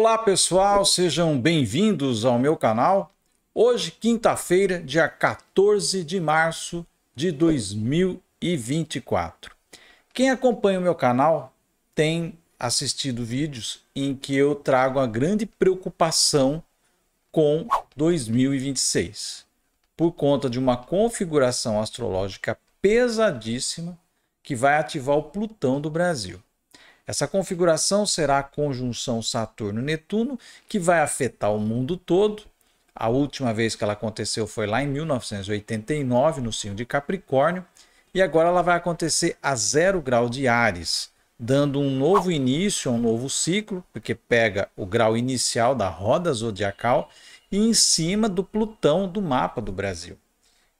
Olá pessoal, sejam bem-vindos ao meu canal. Hoje, quinta-feira, dia 14 de março de 2024. Quem acompanha o meu canal tem assistido vídeos em que eu trago a grande preocupação com 2026, por conta de uma configuração astrológica pesadíssima que vai ativar o Plutão do Brasil. Essa configuração será a conjunção Saturno-Netuno, que vai afetar o mundo todo. A última vez que ela aconteceu foi lá em 1989, no signo de Capricórnio, e agora ela vai acontecer a zero grau de Ares, dando um novo início, um novo ciclo, porque pega o grau inicial da roda zodiacal e em cima do Plutão do mapa do Brasil.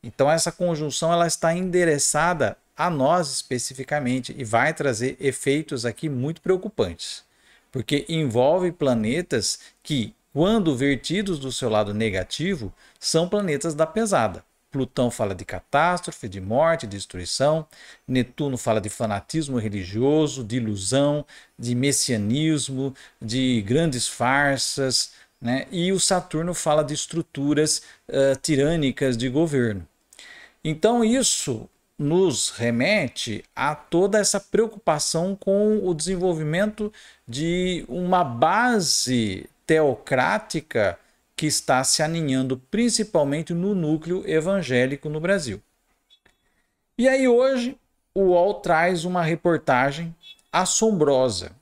Então essa conjunção ela está endereçada a nós especificamente e vai trazer efeitos aqui muito preocupantes, porque envolve planetas que, quando vertidos do seu lado negativo, são planetas da pesada. Plutão fala de catástrofe, de morte, de destruição. Netuno fala de fanatismo religioso, de ilusão, de messianismo, de grandes farsas. Né? E o Saturno fala de estruturas uh, tirânicas de governo. Então, isso nos remete a toda essa preocupação com o desenvolvimento de uma base teocrática que está se aninhando principalmente no núcleo evangélico no Brasil. E aí hoje o UOL traz uma reportagem assombrosa,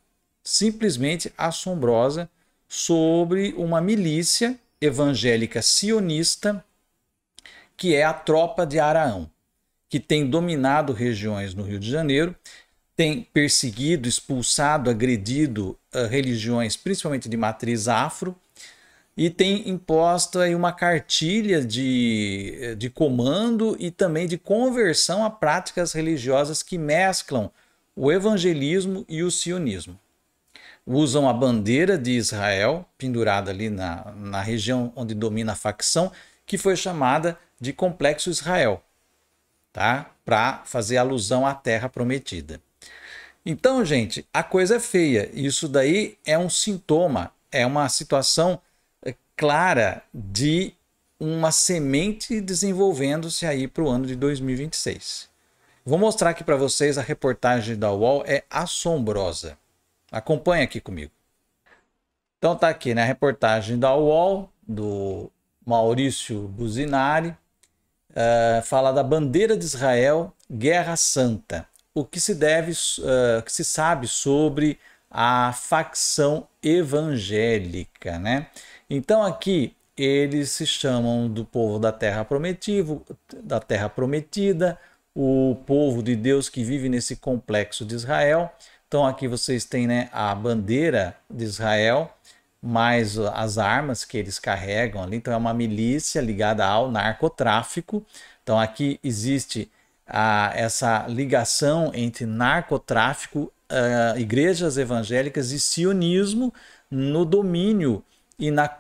simplesmente assombrosa, sobre uma milícia evangélica sionista que é a Tropa de Araão que tem dominado regiões no Rio de Janeiro, tem perseguido, expulsado, agredido uh, religiões, principalmente de matriz afro, e tem imposto aí uma cartilha de, eh, de comando e também de conversão a práticas religiosas que mesclam o evangelismo e o sionismo. Usam a bandeira de Israel, pendurada ali na, na região onde domina a facção, que foi chamada de Complexo Israel tá? Para fazer alusão à terra prometida. Então, gente, a coisa é feia. Isso daí é um sintoma, é uma situação eh, clara de uma semente desenvolvendo-se aí para o ano de 2026. Vou mostrar aqui para vocês a reportagem da UOL, é assombrosa. Acompanhe aqui comigo. Então tá aqui, né? A reportagem da UOL, do Maurício Buzinari, uh, fala da bandeira de Israel, Guerra Santa. O que se deve, uh, que se sabe sobre a facção evangélica, né? Então aqui eles se chamam do povo da terra prometido, da terra prometida, o povo de Deus que vive nesse complexo de Israel. Então aqui vocês têm né, a bandeira de Israel, mais as armas que eles carregam ali. Então, é uma milícia ligada ao narcotráfico. Então, aqui existe a, ah, essa ligação entre narcotráfico, ah, igrejas evangélicas e sionismo no domínio e na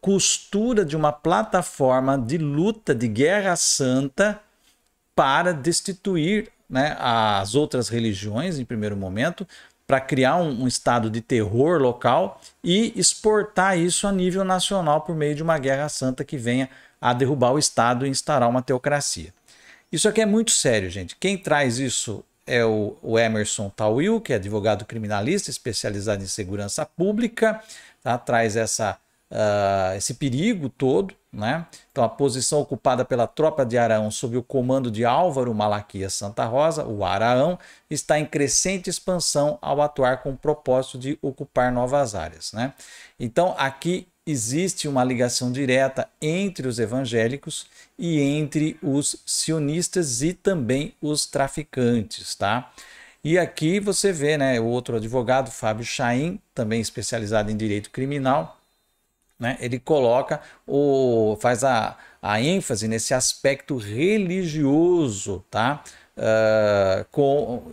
costura de uma plataforma de luta, de guerra santa para destituir né, as outras religiões, em primeiro momento, para criar um, um, estado de terror local e exportar isso a nível nacional por meio de uma guerra santa que venha a derrubar o Estado e instaurar uma teocracia. Isso aqui é muito sério, gente. Quem traz isso é o, o Emerson Tawil, que é advogado criminalista especializado em segurança pública, tá? traz essa uh, esse perigo todo. Né? Então, a posição ocupada pela tropa de Araão sob o comando de Álvaro Malaquias Santa Rosa, o Araão, está em crescente expansão ao atuar com o propósito de ocupar novas áreas. Né? Então, aqui existe uma ligação direta entre os evangélicos e entre os sionistas e também os traficantes, tá? E aqui você vê, né, o outro advogado, Fábio Chaim, também especializado em direito criminal, né? Ele coloca o faz a, a ênfase nesse aspecto religioso, tá? Uh, com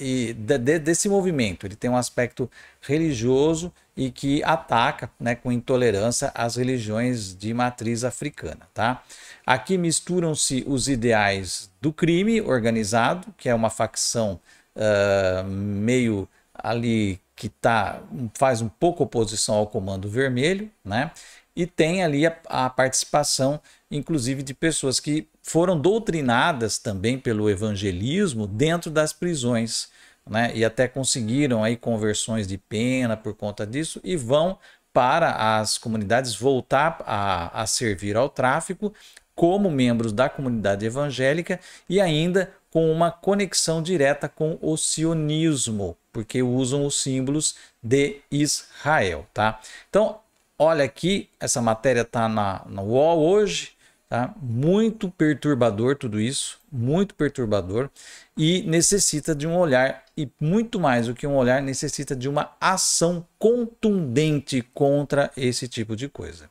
e de, desse movimento, ele tem um aspecto religioso e que ataca, né, com intolerância as religiões de matriz africana, tá? Aqui misturam-se os ideais do crime organizado, que é uma facção uh, meio ali que tá, faz um pouco oposição ao Comando Vermelho, né? E tem ali a, a participação, inclusive, de pessoas que foram doutrinadas também pelo evangelismo dentro das prisões, né? E até conseguiram aí conversões de pena por conta disso e vão para as comunidades voltar a, a servir ao tráfico como membros da comunidade evangélica e ainda com uma conexão direta com o sionismo, porque usam os símbolos de Israel, tá? Então, olha aqui, essa matéria tá na, na UOL hoje, tá? Muito perturbador tudo isso, muito perturbador e necessita de um olhar e muito mais do que um olhar, necessita de uma ação contundente contra esse tipo de coisa.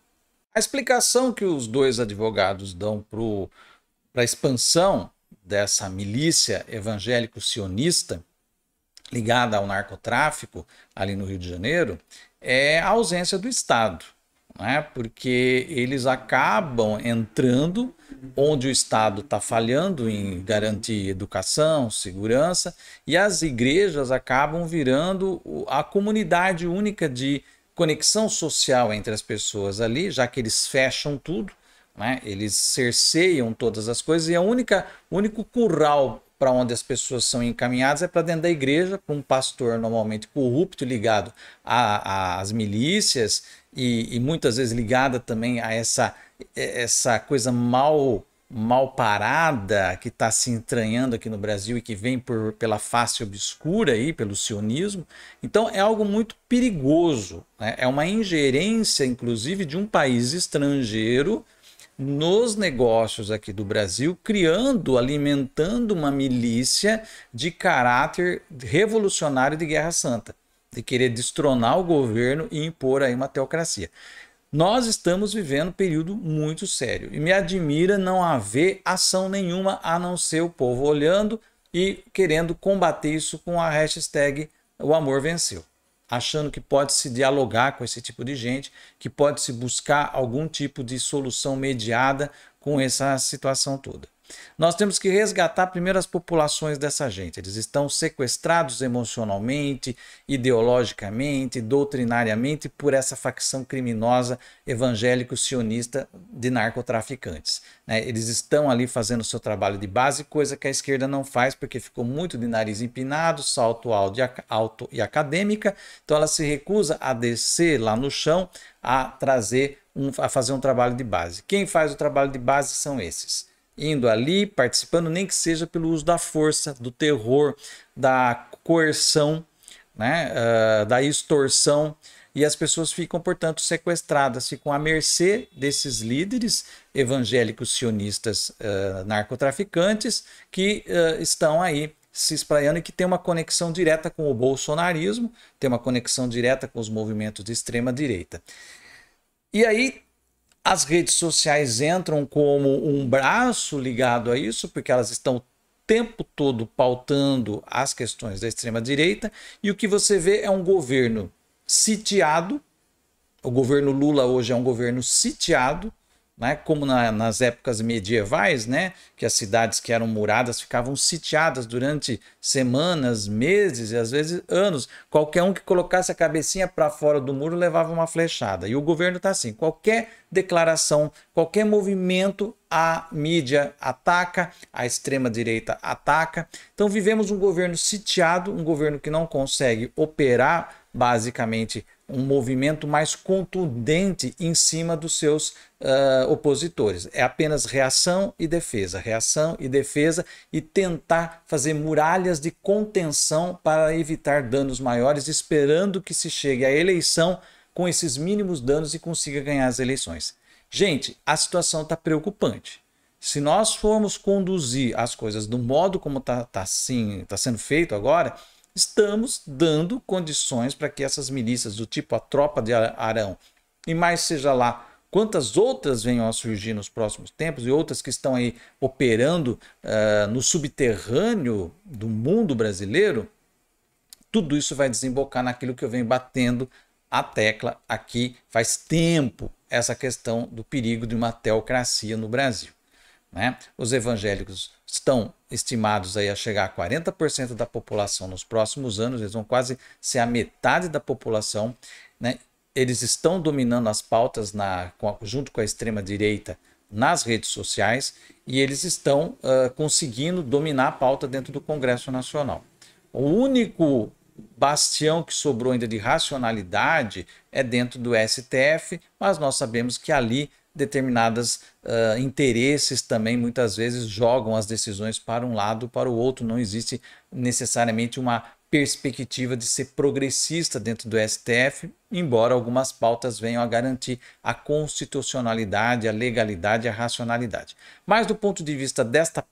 A explicação que os dois advogados dão para a expansão dessa milícia evangélico-sionista ligada ao narcotráfico ali no Rio de Janeiro é a ausência do Estado, né? porque eles acabam entrando onde o Estado está falhando em garantir educação, segurança, e as igrejas acabam virando a comunidade única de conexão social entre as pessoas ali, já que eles fecham tudo, né? eles cerceiam todas as coisas, e é única único curral para onde as pessoas são encaminhadas é para dentro da igreja, para um pastor normalmente corrupto, ligado às milícias e, e, muitas vezes ligada também a essa, essa coisa mal mal parada que está se entranhando aqui no Brasil e que vem por, pela face obscura aí, pelo sionismo. Então é algo muito perigoso. Né? É uma ingerência, inclusive, de um país estrangeiro nos negócios aqui do Brasil, criando, alimentando uma milícia de caráter revolucionário de Guerra Santa, de querer destronar o governo e impor aí uma teocracia. Nós estamos vivendo um período muito sério e me admira não haver ação nenhuma a não ser o povo olhando e querendo combater isso com a hashtag O Amor Venceu achando que pode se dialogar com esse tipo de gente, que pode se buscar algum tipo de solução mediada com essa situação toda. Nós temos que resgatar primeiro as populações dessa gente. Eles estão sequestrados emocionalmente, ideologicamente, doutrinariamente por essa facção criminosa evangélico-sionista de narcotraficantes. Né? Eles estão ali fazendo o seu trabalho de base, coisa que a esquerda não faz porque ficou muito de nariz empinado, salto alto e acadêmica. Então ela se recusa a descer lá no chão a trazer um, a fazer um trabalho de base. Quem faz o trabalho de base são esses indo ali, participando, nem que seja pelo uso da força, do terror, da coerção, né, uh, da extorsão. E as pessoas ficam, portanto, sequestradas, ficam à mercê desses líderes evangélicos sionistas uh, narcotraficantes que uh, estão aí se espraiando e que tem uma conexão direta com o bolsonarismo, tem uma conexão direta com os movimentos de extrema direita. E aí as redes sociais entram como um braço ligado a isso, porque elas estão o tempo todo pautando as questões da extrema-direita, e o que você vê é um governo sitiado. O governo Lula hoje é um governo sitiado né? como na, nas épocas medievais, né? que as cidades que eram muradas ficavam sitiadas durante semanas, meses e às vezes anos. Qualquer um que colocasse a cabecinha para fora do muro levava uma flechada. E o governo está assim: qualquer declaração, qualquer movimento, a mídia ataca, a extrema-direita ataca. Então vivemos um governo sitiado, um governo que não consegue operar basicamente um movimento mais contundente em cima dos seus uh, opositores. É apenas reação e defesa, reação e defesa, e tentar fazer muralhas de contenção para evitar danos maiores, esperando que se chegue à eleição com esses mínimos danos e consiga ganhar as eleições. Gente, a situação está preocupante. Se nós formos conduzir as coisas do modo como está tá, assim, tá sendo feito agora, estamos dando condições para que essas milícias do tipo a tropa de Arão e mais seja lá quantas outras venham a surgir nos próximos tempos e outras que estão aí operando uh, no subterrâneo do mundo brasileiro, tudo isso vai desembocar naquilo que eu venho batendo a tecla aqui faz tempo, essa questão do perigo de uma teocracia no Brasil. Né? Os evangélicos estão estimados aí a chegar a 40% da população nos próximos anos, eles vão quase ser a metade da população, né? Eles estão dominando as pautas na, junto com a extrema direita nas redes sociais e eles estão uh, conseguindo dominar a pauta dentro do Congresso Nacional. O único bastião que sobrou ainda de racionalidade é dentro do STF, mas nós sabemos que ali determinados uh, ah, interesses também muitas vezes jogam as decisões para um lado para o outro. Não existe necessariamente uma perspectiva de ser progressista dentro do STF, embora algumas pautas venham a garantir a constitucionalidade, a legalidade, a racionalidade. Mas do ponto de vista desta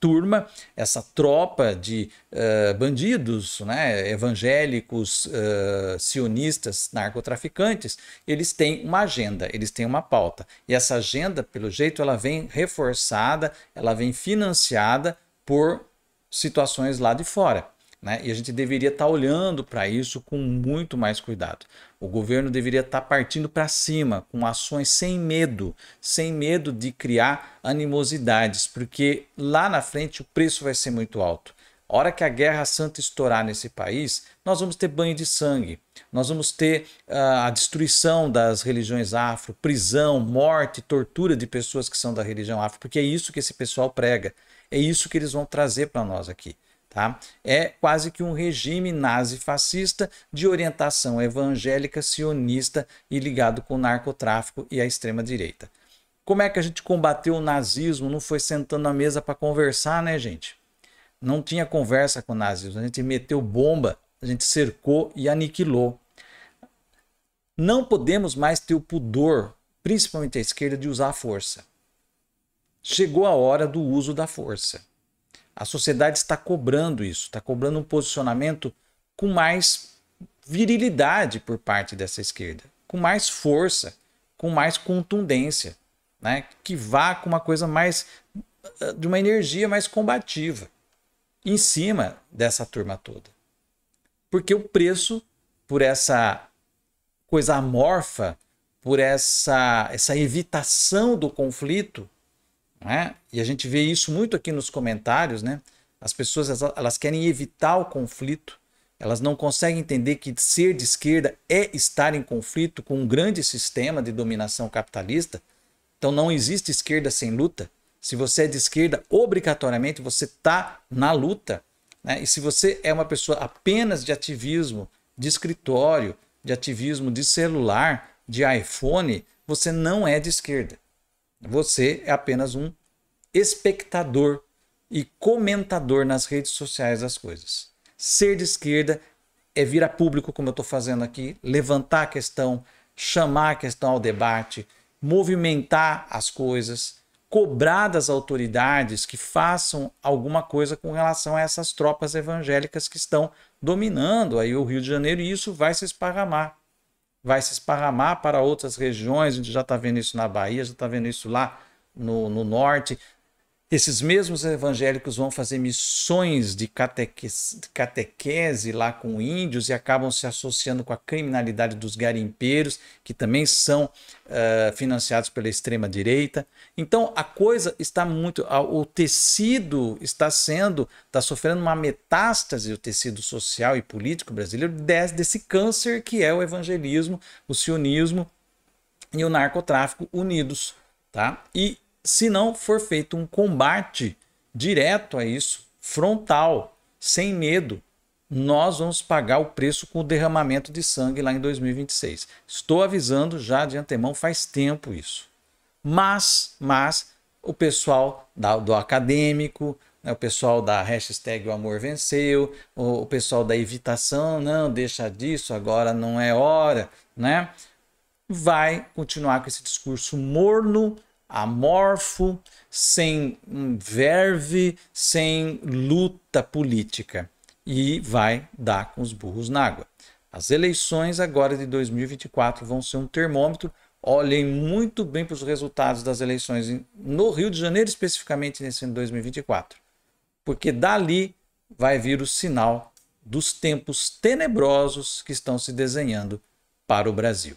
turma, essa tropa de uh, bandidos, né, evangélicos, uh, sionistas, narcotraficantes, eles têm uma agenda, eles têm uma pauta. E essa agenda, pelo jeito, ela vem reforçada, ela vem financiada por situações lá de fora. Né? E a gente deveria estar tá olhando para isso com muito mais cuidado. O governo deveria estar tá partindo para cima com ações sem medo, sem medo de criar animosidades, porque lá na frente o preço vai ser muito alto. A hora que a guerra santa estourar nesse país, nós vamos ter banho de sangue, nós vamos ter uh, a destruição das religiões afro, prisão, morte, tortura de pessoas que são da religião afro, porque é isso que esse pessoal prega, é isso que eles vão trazer para nós aqui. Tá? É quase que um regime nazi-fascista de orientação evangélica sionista e ligado com o narcotráfico e a extrema-direita. Como é que a gente combateu o nazismo? Não foi sentando na mesa para conversar, né, gente? Não tinha conversa com o nazismo. A gente meteu bomba, a gente cercou e aniquilou. Não podemos mais ter o pudor, principalmente a esquerda, de usar a força. Chegou a hora do uso da força a sociedade está cobrando isso, está cobrando um posicionamento com mais virilidade por parte dessa esquerda, com mais força, com mais contundência, né? que vá com uma coisa mais eh, de uma energia mais combativa em cima dessa turma toda. Porque o preço por essa coisa amorfa, por essa essa evitação do conflito, né? E a gente vê isso muito aqui nos comentários, né? As pessoas elas, querem evitar o conflito, elas não conseguem entender que ser de esquerda é estar em conflito com um grande sistema de dominação capitalista. Então não existe esquerda sem luta. Se você é de esquerda, obrigatoriamente você está na luta. Né? E se você é uma pessoa apenas de ativismo, de escritório, de ativismo de celular, de iPhone, você não é de esquerda. Você é apenas um espectador e comentador nas redes sociais das coisas. Ser de esquerda é vir a público, como eu estou fazendo aqui, levantar a questão, chamar a questão ao debate, movimentar as coisas, cobrar das autoridades que façam alguma coisa com relação a essas tropas evangélicas que estão dominando aí o Rio de Janeiro e isso vai se esparramar vai se esparramar para outras regiões, a gente já está vendo isso na Bahia, já está vendo isso lá no, no norte, esses mesmos evangélicos vão fazer missões de catequese, catequese lá com índios e acabam se associando com a criminalidade dos garimpeiros, que também são uh, financiados pela extrema-direita. Então a coisa está muito. O tecido está sendo. está sofrendo uma metástase, o tecido social e político brasileiro, desse, desse câncer que é o evangelismo, o sionismo e o narcotráfico unidos. Tá? E se não for feito um combate direto a isso, frontal, sem medo, nós vamos pagar o preço com o derramamento de sangue lá em 2026. Estou avisando já de antemão, faz tempo isso. Mas, mas o pessoal da, do acadêmico, né, o pessoal da hashtag o amor venceu, o, o pessoal da evitação, não, deixa disso, agora não é hora, né? Vai continuar com esse discurso morno amorfo, sem verve, sem luta política e vai dar com os burros na água. As eleições agora de 2024 vão ser um termômetro. Olhem muito bem para os resultados das eleições no Rio de Janeiro, especificamente nesse ano 2024, porque dali vai vir o sinal dos tempos tenebrosos que estão se desenhando para o Brasil.